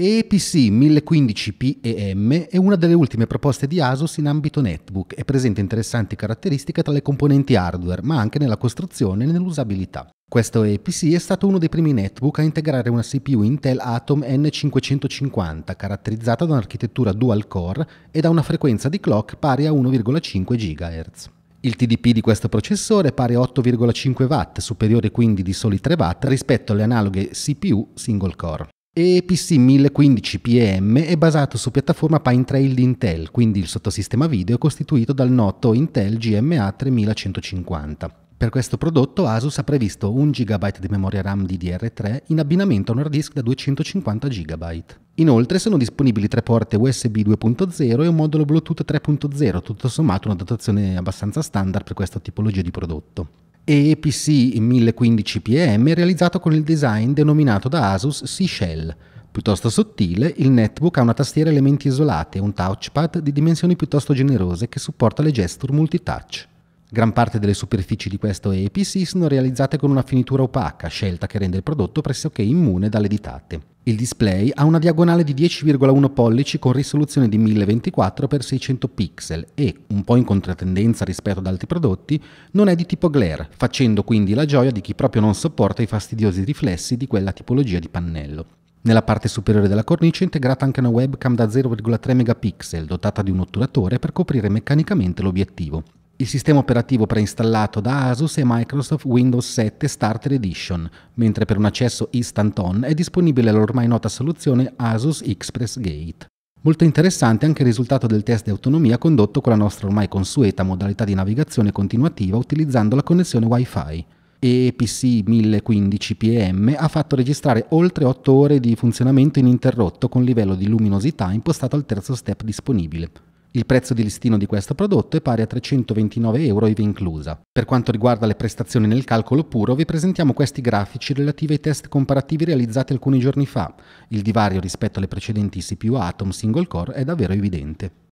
EPC 1015PEM è una delle ultime proposte di ASUS in ambito netbook e presenta interessanti caratteristiche tra le componenti hardware, ma anche nella costruzione e nell'usabilità. Questo EPC è stato uno dei primi netbook a integrare una CPU Intel Atom N550, caratterizzata da un'architettura dual core e da una frequenza di clock pari a 1,5 GHz. Il TDP di questo processore è pari a 8,5 W, superiore quindi di soli 3 W rispetto alle analoghe CPU single core e PC 1015 PM è basato su piattaforma Pinetrail di Intel, quindi il sottosistema video è costituito dal noto Intel GMA 3150. Per questo prodotto Asus ha previsto 1 GB di memoria RAM DDR3 in abbinamento a un hard disk da 250 GB. Inoltre sono disponibili tre porte USB 2.0 e un modulo Bluetooth 3.0, tutto sommato una dotazione abbastanza standard per questa tipologia di prodotto. EPC 1015 PM realizzato con il design denominato da Asus Seashell. Piuttosto sottile, il netbook ha una tastiera elementi isolati e un touchpad di dimensioni piuttosto generose che supporta le gesture multitouch. Gran parte delle superfici di questo EPC sono realizzate con una finitura opaca, scelta che rende il prodotto pressoché immune dalle ditate. Il display ha una diagonale di 10,1 pollici con risoluzione di 1024x600 pixel e, un po' in contratendenza rispetto ad altri prodotti, non è di tipo glare, facendo quindi la gioia di chi proprio non sopporta i fastidiosi riflessi di quella tipologia di pannello. Nella parte superiore della cornice è integrata anche una webcam da 0,3 megapixel dotata di un otturatore per coprire meccanicamente l'obiettivo. Il sistema operativo preinstallato da Asus è Microsoft Windows 7 Starter Edition, mentre per un accesso instant-on è disponibile l'ormai nota soluzione Asus Express Gate. Molto interessante anche il risultato del test di autonomia condotto con la nostra ormai consueta modalità di navigazione continuativa utilizzando la connessione Wi-Fi. EPC 1015 PM ha fatto registrare oltre 8 ore di funzionamento ininterrotto con livello di luminosità impostato al terzo step disponibile. Il prezzo di listino di questo prodotto è pari a 329 euro IVA inclusa. Per quanto riguarda le prestazioni nel calcolo puro, vi presentiamo questi grafici relativi ai test comparativi realizzati alcuni giorni fa. Il divario rispetto alle precedenti CPU Atom single core è davvero evidente.